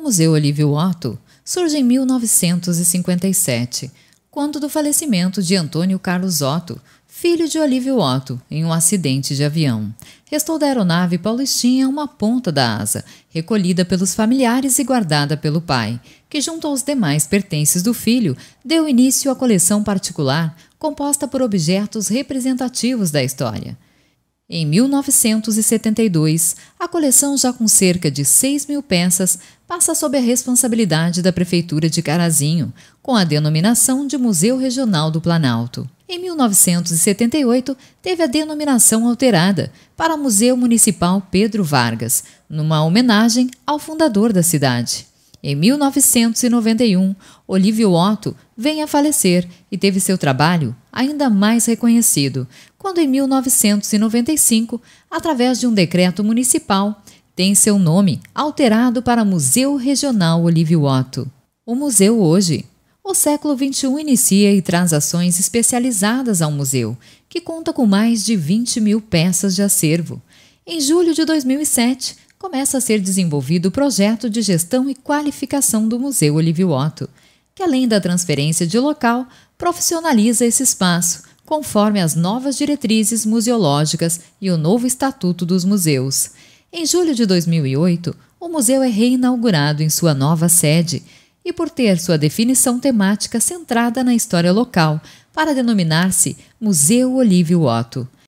O Museu Olívio Otto surge em 1957, quando do falecimento de Antônio Carlos Otto, filho de Olívio Otto, em um acidente de avião. Restou da aeronave paulistinha uma ponta da asa, recolhida pelos familiares e guardada pelo pai, que, junto aos demais pertences do filho, deu início à coleção particular composta por objetos representativos da história. Em 1972, a coleção, já com cerca de 6 mil peças, passa sob a responsabilidade da Prefeitura de Carazinho, com a denominação de Museu Regional do Planalto. Em 1978, teve a denominação alterada para Museu Municipal Pedro Vargas, numa homenagem ao fundador da cidade. Em 1991, Olívio Otto vem a falecer e teve seu trabalho ainda mais reconhecido, quando em 1995, através de um decreto municipal, tem seu nome alterado para Museu Regional Olívio Otto. O museu hoje. O século XXI inicia e traz ações especializadas ao museu, que conta com mais de 20 mil peças de acervo. Em julho de 2007, começa a ser desenvolvido o projeto de gestão e qualificação do Museu Olívio Otto, que além da transferência de local, profissionaliza esse espaço, conforme as novas diretrizes museológicas e o novo Estatuto dos Museus. Em julho de 2008, o museu é reinaugurado em sua nova sede e por ter sua definição temática centrada na história local, para denominar-se Museu Olívio Otto.